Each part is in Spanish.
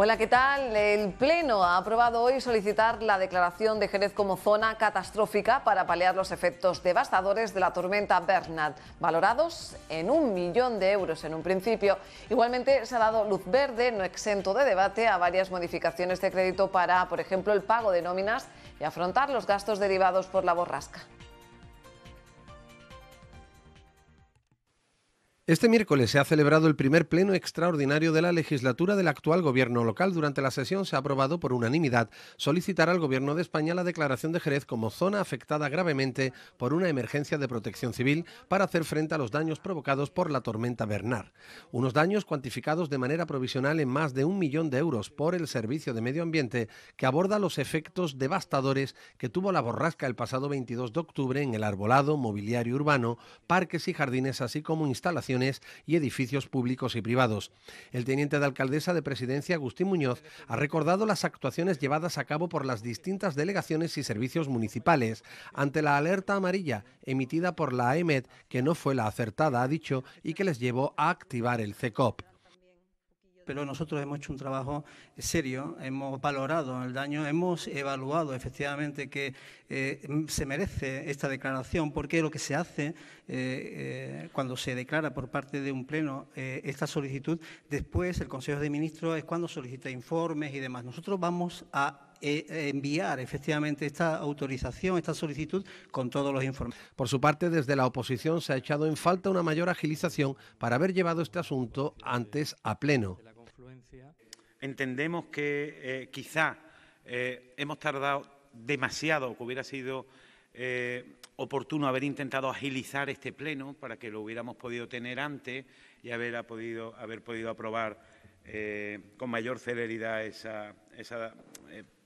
Hola, ¿qué tal? El Pleno ha aprobado hoy solicitar la declaración de Jerez como zona catastrófica para paliar los efectos devastadores de la tormenta Bernard, valorados en un millón de euros en un principio. Igualmente se ha dado luz verde, no exento de debate, a varias modificaciones de crédito para, por ejemplo, el pago de nóminas y afrontar los gastos derivados por la borrasca. Este miércoles se ha celebrado el primer pleno extraordinario de la legislatura del actual gobierno local. Durante la sesión se ha aprobado por unanimidad solicitar al gobierno de España la declaración de Jerez como zona afectada gravemente por una emergencia de protección civil para hacer frente a los daños provocados por la tormenta Bernard. Unos daños cuantificados de manera provisional en más de un millón de euros por el Servicio de Medio Ambiente que aborda los efectos devastadores que tuvo la borrasca el pasado 22 de octubre en el arbolado, mobiliario urbano, parques y jardines, así como instalaciones y edificios públicos y privados. El teniente de alcaldesa de presidencia, Agustín Muñoz, ha recordado las actuaciones llevadas a cabo por las distintas delegaciones y servicios municipales ante la alerta amarilla emitida por la AEMET, que no fue la acertada, ha dicho, y que les llevó a activar el CECOP pero nosotros hemos hecho un trabajo serio, hemos valorado el daño, hemos evaluado efectivamente que eh, se merece esta declaración, porque lo que se hace eh, eh, cuando se declara por parte de un pleno esta solicitud, después el Consejo de Ministros es cuando solicita informes y demás. Nosotros vamos a enviar efectivamente esta autorización, esta solicitud con todos los informes. Por su parte, desde la oposición se ha echado en falta una mayor agilización para haber llevado este asunto antes a pleno. Entendemos que eh, quizá eh, hemos tardado demasiado, que hubiera sido eh, oportuno haber intentado agilizar este pleno para que lo hubiéramos podido tener antes y haber podido, haber podido aprobar con mayor celeridad esa,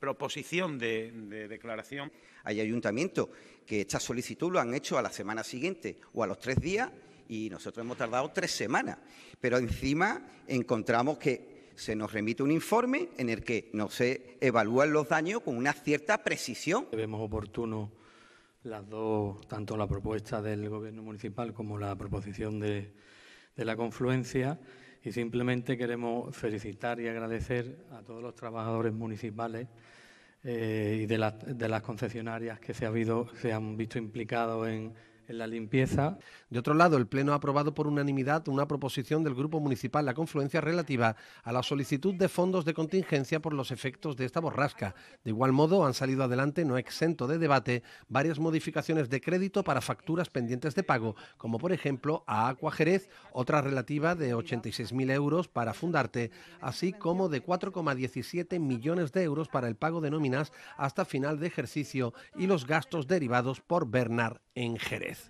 proposición de, de declaración. Hay ayuntamientos que esta solicitud lo han hecho a la semana siguiente o a los tres días y nosotros hemos tardado tres semanas. Pero encima encontramos que se nos remite un informe en el que no se evalúan los daños con una cierta precisión. Vemos oportuno las dos, tanto la propuesta del Gobierno municipal como la proposición de, la confluencia y simplemente queremos felicitar y agradecer a todos los trabajadores municipales eh, y de las, de las, concesionarias que se, ha habido, se han visto implicados en de otro lado, el Pleno ha aprobado por unanimidad una proposición del Grupo Municipal La Confluencia relativa a la solicitud de fondos de contingencia por los efectos de esta borrasca. De igual modo, han salido adelante, no exento de debate, varias modificaciones de crédito para facturas pendientes de pago, como por ejemplo a Aqua otra relativa de 86.000 euros para Fundarte, así como de 4,17 millones de euros para el pago de nóminas hasta final de ejercicio y los gastos derivados por Bernard en Jerez.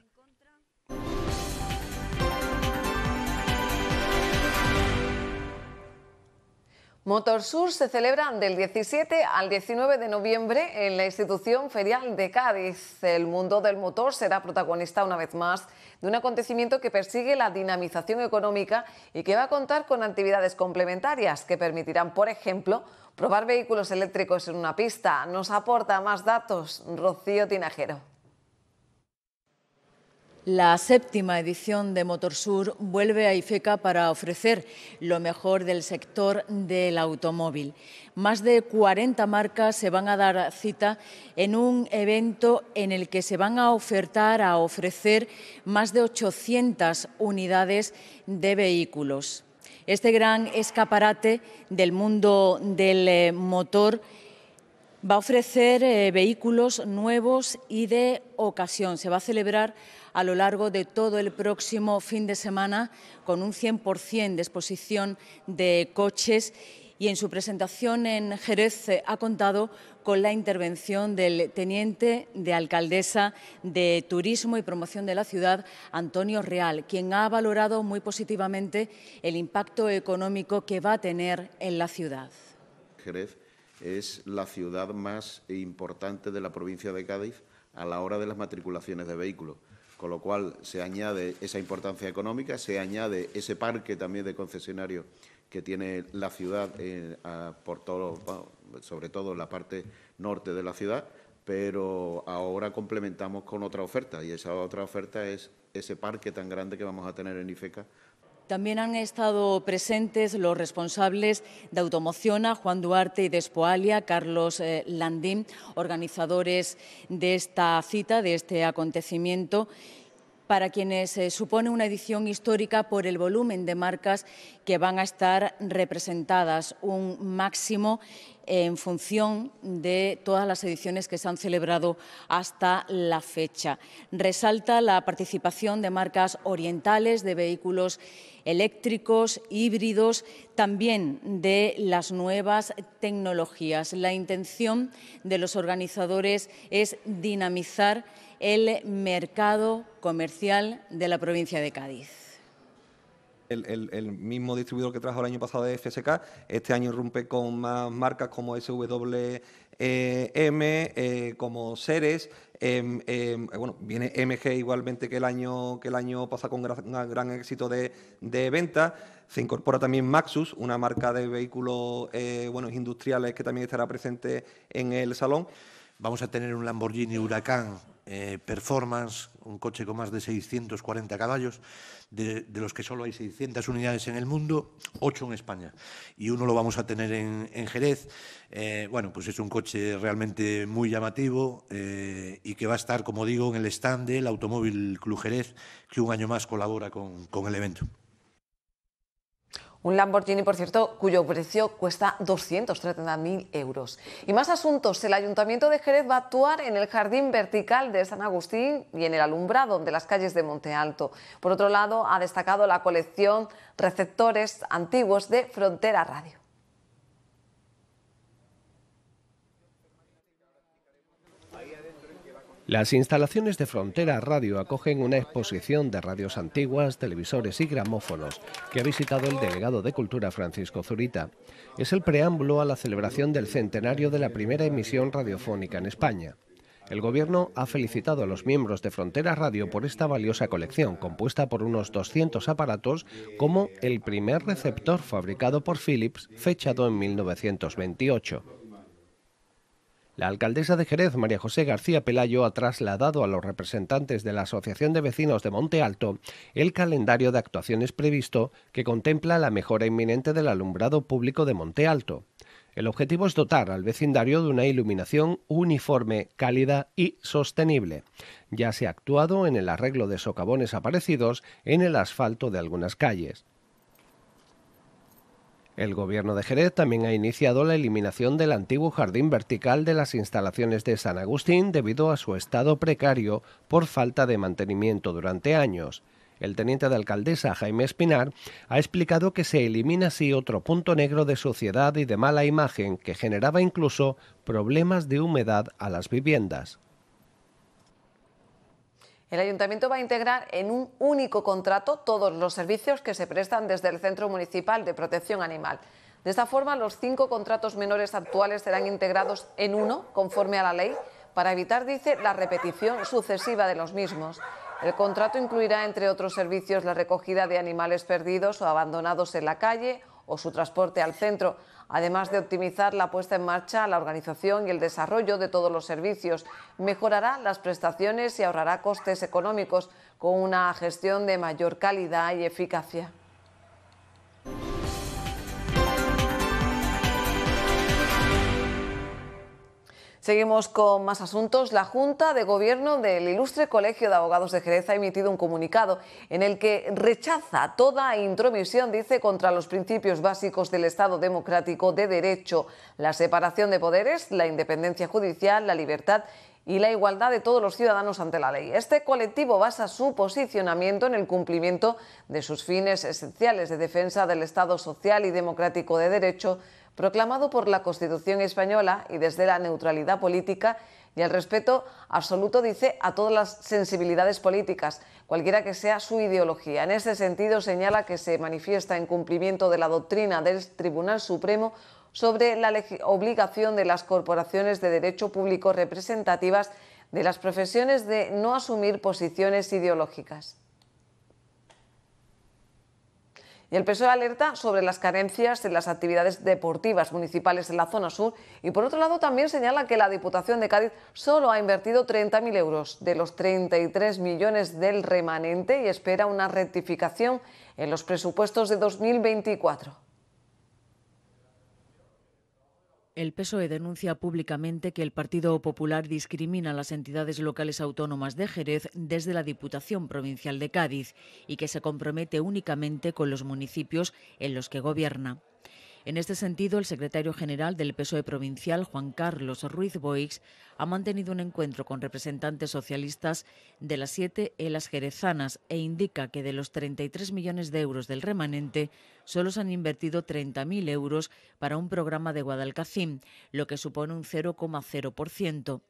Motorsur se celebra del 17 al 19 de noviembre en la institución ferial de Cádiz. El mundo del motor será protagonista una vez más de un acontecimiento que persigue la dinamización económica y que va a contar con actividades complementarias que permitirán, por ejemplo, probar vehículos eléctricos en una pista. Nos aporta más datos Rocío Tinajero. La séptima edición de Motorsur vuelve a IFECA para ofrecer lo mejor del sector del automóvil. Más de 40 marcas se van a dar cita en un evento en el que se van a ofertar, a ofrecer más de 800 unidades de vehículos. Este gran escaparate del mundo del eh, motor va a ofrecer eh, vehículos nuevos y de ocasión. Se va a celebrar a lo largo de todo el próximo fin de semana con un 100% de exposición de coches y en su presentación en Jerez eh, ha contado con la intervención del teniente de alcaldesa de Turismo y Promoción de la Ciudad, Antonio Real, quien ha valorado muy positivamente el impacto económico que va a tener en la ciudad es la ciudad más importante de la provincia de Cádiz a la hora de las matriculaciones de vehículos. Con lo cual se añade esa importancia económica, se añade ese parque también de concesionarios que tiene la ciudad eh, por sobre todo en la parte norte de la ciudad, pero ahora complementamos con otra oferta y esa otra oferta es ese parque tan grande que vamos a tener en IFECA también han estado presentes los responsables de Automociona, Juan Duarte y de Carlos eh, Landín, organizadores de esta cita, de este acontecimiento para quienes eh, supone una edición histórica por el volumen de marcas que van a estar representadas, un máximo eh, en función de todas las ediciones que se han celebrado hasta la fecha. Resalta la participación de marcas orientales, de vehículos eléctricos, híbridos, también de las nuevas tecnologías. La intención de los organizadores es dinamizar el mercado comercial de la provincia de Cádiz. El, mismo distribuidor que trajo el año pasado de FSK, este año rompe con más marcas como SWM, e eh, como Ceres, em, em, eh, bueno, viene MG igualmente que el año que el año pasa con gran, éxito de, de venta. Se incorpora también Maxus, una marca de vehículos eh, bueno, industriales que también estará presente en el salón. Vamos a tener un Lamborghini Huracán eh, performance, un coche con más de 640 caballos, de, los que solo hay 600 unidades en el mundo, 8 en España. Y uno lo vamos a tener en, Jerez. Eh, bueno, pues es un coche realmente muy llamativo eh, y que va a estar, como digo, en el stand del Automóvil Club Jerez, que un año más colabora con el evento. Un Lamborghini, por cierto, cuyo precio cuesta 230.000 euros. Y más asuntos. El Ayuntamiento de Jerez va a actuar en el jardín vertical de San Agustín y en el alumbrado de las calles de Monte Alto. Por otro lado, ha destacado la colección Receptores Antiguos de Frontera Radio. Las instalaciones de Frontera Radio acogen una exposición de radios antiguas, televisores y gramófonos que ha visitado el delegado de Cultura Francisco Zurita. Es el preámbulo a la celebración del centenario de la primera emisión radiofónica en España. El Gobierno ha felicitado a los miembros de Frontera Radio por esta valiosa colección, compuesta por unos 200 aparatos, como el primer receptor fabricado por Philips, fechado en 1928. La alcaldesa de Jerez, María José García Pelayo, ha trasladado a los representantes de la Asociación de Vecinos de Monte Alto el calendario de actuaciones previsto que contempla la mejora inminente del alumbrado público de Monte Alto. El objetivo es dotar al vecindario de una iluminación uniforme, cálida y sostenible. Ya se ha actuado en el arreglo de socavones aparecidos en el asfalto de algunas calles. El gobierno de Jerez también ha iniciado la eliminación del antiguo jardín vertical de las instalaciones de San Agustín debido a su estado precario por falta de mantenimiento durante años. El teniente de alcaldesa Jaime Espinar ha explicado que se elimina así otro punto negro de suciedad y de mala imagen que generaba incluso problemas de humedad a las viviendas. El ayuntamiento va a integrar en un único contrato todos los servicios que se prestan desde el Centro Municipal de Protección Animal. De esta forma, los cinco contratos menores actuales serán integrados en uno, conforme a la ley, para evitar, dice, la repetición sucesiva de los mismos. El contrato incluirá, entre otros servicios, la recogida de animales perdidos o abandonados en la calle o su transporte al centro, además de optimizar la puesta en marcha, la organización y el desarrollo de todos los servicios. Mejorará las prestaciones y ahorrará costes económicos con una gestión de mayor calidad y eficacia. Seguimos con más asuntos. La Junta de Gobierno del Ilustre Colegio de Abogados de Jerez ha emitido un comunicado en el que rechaza toda intromisión, dice, contra los principios básicos del Estado democrático de derecho, la separación de poderes, la independencia judicial, la libertad y la igualdad de todos los ciudadanos ante la ley. Este colectivo basa su posicionamiento en el cumplimiento de sus fines esenciales de defensa del Estado social y democrático de derecho, proclamado por la Constitución española y desde la neutralidad política y el respeto absoluto, dice, a todas las sensibilidades políticas, cualquiera que sea su ideología. En ese sentido, señala que se manifiesta en cumplimiento de la doctrina del Tribunal Supremo sobre la obligación de las corporaciones de derecho público representativas de las profesiones de no asumir posiciones ideológicas. Y el PSOE alerta sobre las carencias en las actividades deportivas municipales en la zona sur y por otro lado también señala que la Diputación de Cádiz solo ha invertido 30.000 euros de los 33 millones del remanente y espera una rectificación en los presupuestos de 2024. El PSOE denuncia públicamente que el Partido Popular discrimina a las entidades locales autónomas de Jerez desde la Diputación Provincial de Cádiz y que se compromete únicamente con los municipios en los que gobierna. En este sentido, el secretario general del PSOE provincial, Juan Carlos Ruiz Boix, ha mantenido un encuentro con representantes socialistas de las siete Elas Jerezanas e indica que de los 33 millones de euros del remanente, solo se han invertido 30.000 euros para un programa de Guadalcacín, lo que supone un 0,0%.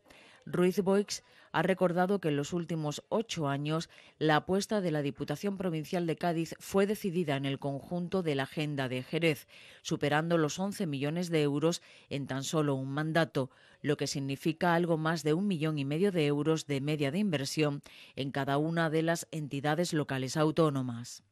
Ruiz Boix ha recordado que en los últimos ocho años la apuesta de la Diputación Provincial de Cádiz fue decidida en el conjunto de la Agenda de Jerez, superando los 11 millones de euros en tan solo un mandato, lo que significa algo más de un millón y medio de euros de media de inversión en cada una de las entidades locales autónomas.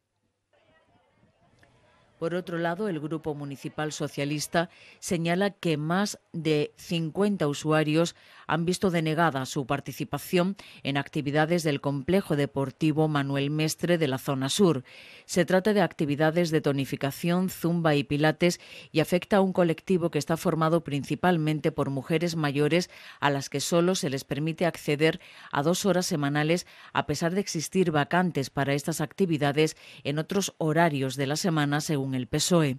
Por otro lado, el Grupo Municipal Socialista señala que más de 50 usuarios han visto denegada su participación en actividades del complejo deportivo Manuel Mestre de la zona sur. Se trata de actividades de tonificación, zumba y pilates y afecta a un colectivo que está formado principalmente por mujeres mayores a las que solo se les permite acceder a dos horas semanales a pesar de existir vacantes para estas actividades en otros horarios de la semana según el PSOE.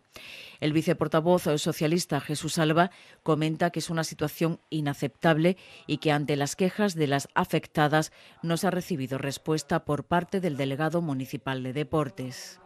El viceportavoz socialista Jesús Alba comenta que es una situación inaceptable y que ante las quejas de las afectadas no se ha recibido respuesta por parte del delegado municipal de deportes.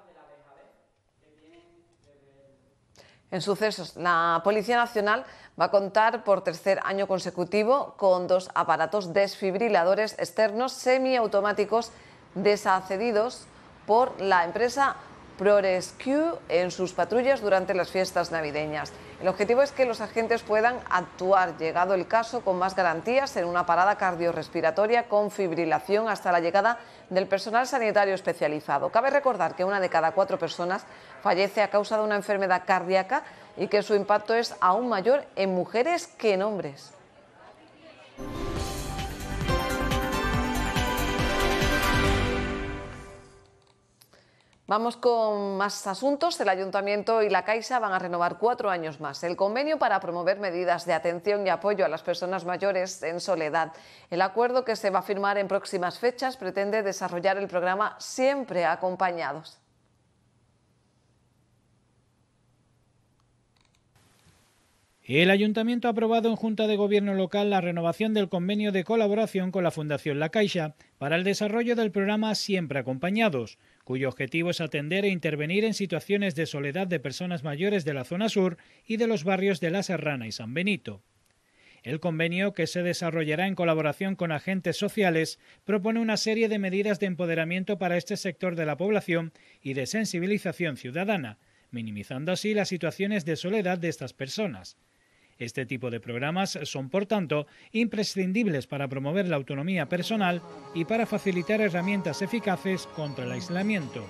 En sucesos, la Policía Nacional va a contar por tercer año consecutivo con dos aparatos desfibriladores externos semiautomáticos desacedidos por la empresa ProRescue en sus patrullas durante las fiestas navideñas. El objetivo es que los agentes puedan actuar, llegado el caso, con más garantías en una parada cardiorrespiratoria con fibrilación hasta la llegada del personal sanitario especializado. Cabe recordar que una de cada cuatro personas fallece a causa de una enfermedad cardíaca y que su impacto es aún mayor en mujeres que en hombres. Vamos con más asuntos. El Ayuntamiento y la Caixa van a renovar cuatro años más el convenio para promover medidas de atención y apoyo a las personas mayores en soledad. El acuerdo que se va a firmar en próximas fechas pretende desarrollar el programa Siempre Acompañados. El Ayuntamiento ha aprobado en Junta de Gobierno Local la renovación del convenio de colaboración con la Fundación La Caixa para el desarrollo del programa Siempre Acompañados, cuyo objetivo es atender e intervenir en situaciones de soledad de personas mayores de la zona sur y de los barrios de La Serrana y San Benito. El convenio, que se desarrollará en colaboración con agentes sociales, propone una serie de medidas de empoderamiento para este sector de la población y de sensibilización ciudadana, minimizando así las situaciones de soledad de estas personas. Este tipo de programas son, por tanto, imprescindibles para promover la autonomía personal y para facilitar herramientas eficaces contra el aislamiento.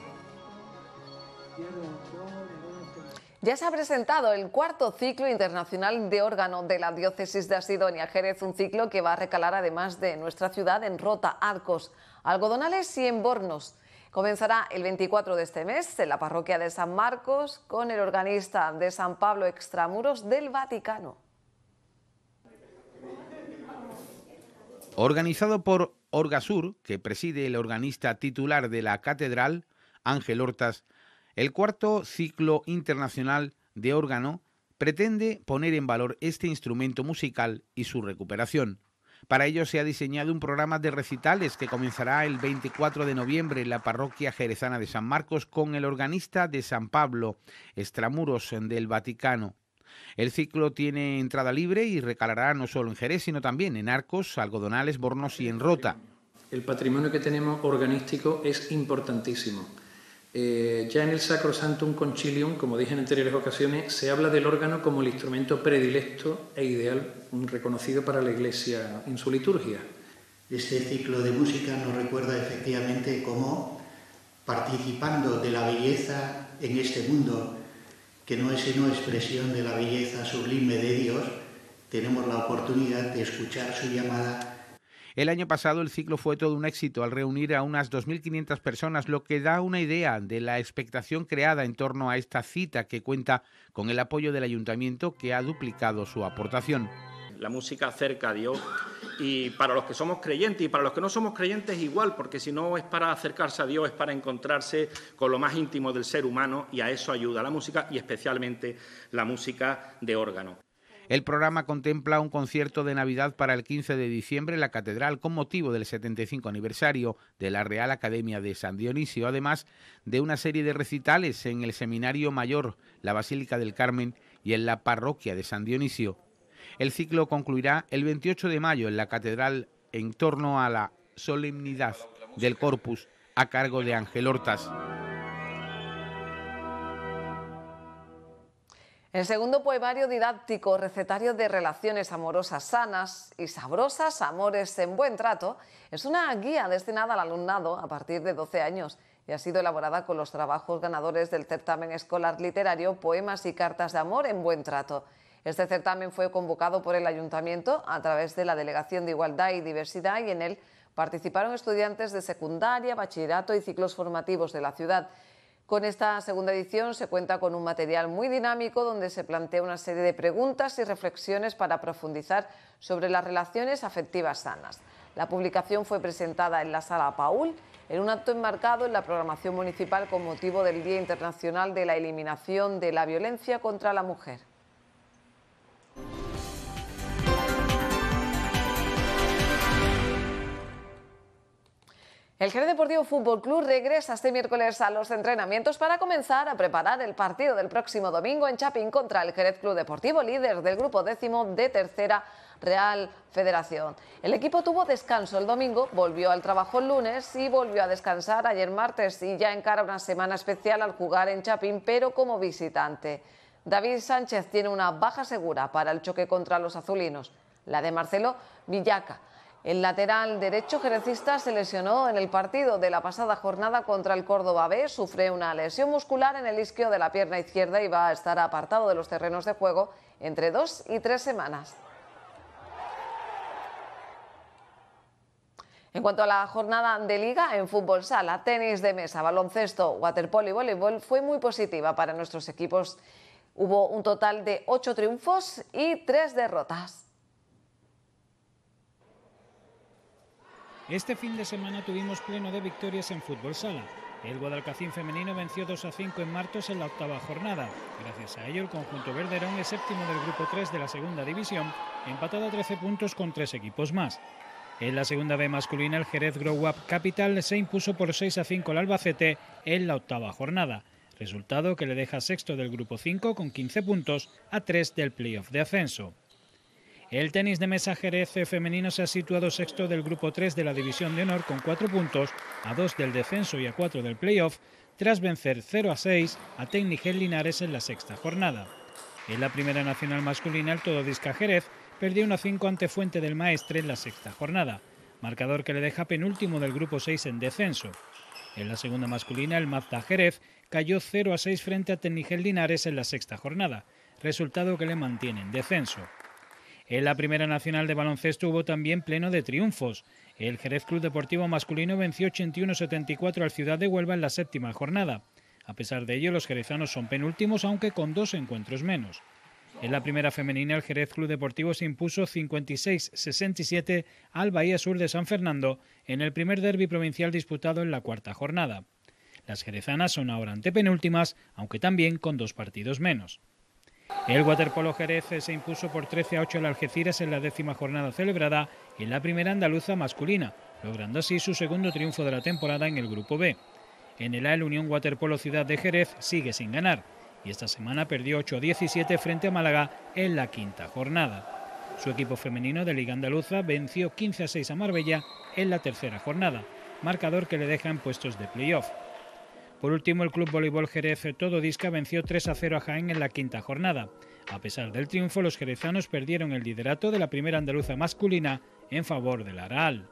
Ya se ha presentado el cuarto ciclo internacional de órgano de la diócesis de Asidonia Jerez, un ciclo que va a recalar además de nuestra ciudad en Rota, Arcos, Algodonales y en Bornos. Comenzará el 24 de este mes en la parroquia de San Marcos con el organista de San Pablo Extramuros del Vaticano. Organizado por Orgasur, que preside el organista titular de la catedral, Ángel Hortas, el cuarto ciclo internacional de órgano pretende poner en valor este instrumento musical y su recuperación. Para ello se ha diseñado un programa de recitales que comenzará el 24 de noviembre en la parroquia jerezana de San Marcos con el organista de San Pablo, Estramuros del Vaticano. El ciclo tiene entrada libre y recalará no solo en Jerez, sino también en Arcos, Algodonales, Bornos y en Rota. El patrimonio que tenemos organístico es importantísimo eh, ya en el Sacro Santum Concilium, como dije en anteriores ocasiones, se habla del órgano como el instrumento predilecto e ideal reconocido para la Iglesia en su liturgia. Este ciclo de música nos recuerda efectivamente cómo, participando de la belleza en este mundo, que no es sino expresión de la belleza sublime de Dios, tenemos la oportunidad de escuchar su llamada el año pasado el ciclo fue todo un éxito al reunir a unas 2.500 personas, lo que da una idea de la expectación creada en torno a esta cita que cuenta con el apoyo del ayuntamiento que ha duplicado su aportación. La música acerca a Dios y para los que somos creyentes y para los que no somos creyentes igual, porque si no es para acercarse a Dios, es para encontrarse con lo más íntimo del ser humano y a eso ayuda la música y especialmente la música de órgano. El programa contempla un concierto de Navidad para el 15 de diciembre en la Catedral con motivo del 75 aniversario de la Real Academia de San Dionisio, además de una serie de recitales en el Seminario Mayor, la Basílica del Carmen y en la Parroquia de San Dionisio. El ciclo concluirá el 28 de mayo en la Catedral en torno a la solemnidad del Corpus a cargo de Ángel Hortas. El segundo poemario didáctico, recetario de relaciones amorosas sanas y sabrosas, Amores en Buen Trato, es una guía destinada al alumnado a partir de 12 años y ha sido elaborada con los trabajos ganadores del certamen escolar literario Poemas y Cartas de Amor en Buen Trato. Este certamen fue convocado por el Ayuntamiento a través de la Delegación de Igualdad y Diversidad y en él participaron estudiantes de secundaria, bachillerato y ciclos formativos de la ciudad. Con esta segunda edición se cuenta con un material muy dinámico donde se plantea una serie de preguntas y reflexiones para profundizar sobre las relaciones afectivas sanas. La publicación fue presentada en la sala Paul en un acto enmarcado en la programación municipal con motivo del Día Internacional de la Eliminación de la Violencia contra la Mujer. El Jerez Deportivo Fútbol Club regresa este miércoles a los entrenamientos para comenzar a preparar el partido del próximo domingo en Chapín contra el Jerez Club Deportivo, líder del grupo décimo de tercera Real Federación. El equipo tuvo descanso el domingo, volvió al trabajo el lunes y volvió a descansar ayer martes y ya encara una semana especial al jugar en Chapín, pero como visitante. David Sánchez tiene una baja segura para el choque contra los azulinos, la de Marcelo Villaca. El lateral derecho Jerecista se lesionó en el partido de la pasada jornada contra el Córdoba B. Sufre una lesión muscular en el isquio de la pierna izquierda y va a estar apartado de los terrenos de juego entre dos y tres semanas. En cuanto a la jornada de liga en fútbol sala, tenis de mesa, baloncesto, waterpolo y voleibol fue muy positiva para nuestros equipos. Hubo un total de ocho triunfos y tres derrotas. Este fin de semana tuvimos pleno de victorias en fútbol sala. El Guadalcacín femenino venció 2 a 5 en Martos en la octava jornada. Gracias a ello, el conjunto verderón es séptimo del grupo 3 de la segunda división, empatado a 13 puntos con tres equipos más. En la segunda B masculina, el Jerez Grow Up Capital se impuso por 6 a 5 al Albacete en la octava jornada. Resultado que le deja sexto del grupo 5 con 15 puntos a 3 del playoff de ascenso. El tenis de mesa Jerez femenino se ha situado sexto del grupo 3 de la División de Honor con 4 puntos, a 2 del defenso y a 4 del playoff, tras vencer 0 a 6 a Tecnigel Linares en la sexta jornada. En la primera nacional masculina, el Tododisca Jerez perdió 1 5 ante Fuente del Maestre en la sexta jornada, marcador que le deja penúltimo del grupo 6 en defenso. En la segunda masculina, el Mazda Jerez cayó 0 a 6 frente a Tecnigel Linares en la sexta jornada, resultado que le mantiene en descenso. En la Primera Nacional de Baloncesto hubo también pleno de triunfos. El Jerez Club Deportivo Masculino venció 81-74 al Ciudad de Huelva en la séptima jornada. A pesar de ello, los jerezanos son penúltimos, aunque con dos encuentros menos. En la primera femenina, el Jerez Club Deportivo se impuso 56-67 al Bahía Sur de San Fernando en el primer derbi provincial disputado en la cuarta jornada. Las jerezanas son ahora antepenúltimas, aunque también con dos partidos menos. El waterpolo Jerez se impuso por 13 a 8 al Algeciras en la décima jornada celebrada en la primera andaluza masculina, logrando así su segundo triunfo de la temporada en el Grupo B. En el A, el Unión Waterpolo Ciudad de Jerez sigue sin ganar y esta semana perdió 8 a 17 frente a Málaga en la quinta jornada. Su equipo femenino de Liga Andaluza venció 15 a 6 a Marbella en la tercera jornada, marcador que le deja en puestos de playoff. Por último, el Club Voleibol Jerez todo Disca venció 3 a 0 a Jaén en la quinta jornada. A pesar del triunfo, los jerezanos perdieron el liderato de la primera andaluza masculina en favor del Aral.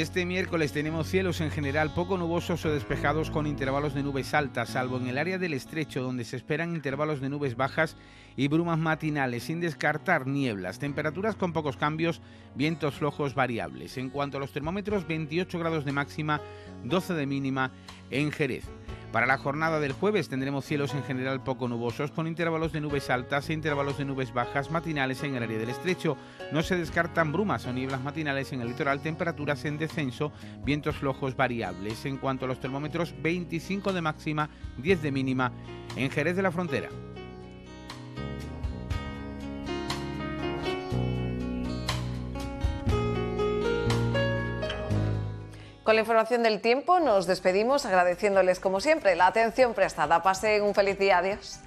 Este miércoles tenemos cielos en general poco nubosos o despejados con intervalos de nubes altas, salvo en el área del estrecho donde se esperan intervalos de nubes bajas y brumas matinales, sin descartar nieblas, temperaturas con pocos cambios, vientos flojos variables. En cuanto a los termómetros, 28 grados de máxima, 12 de mínima en Jerez. Para la jornada del jueves tendremos cielos en general poco nubosos con intervalos de nubes altas e intervalos de nubes bajas matinales en el área del estrecho. No se descartan brumas o nieblas matinales en el litoral, temperaturas en descenso, vientos flojos variables. En cuanto a los termómetros, 25 de máxima, 10 de mínima en Jerez de la Frontera. Con la información del tiempo nos despedimos agradeciéndoles como siempre la atención prestada. Pasen un feliz día. Adiós.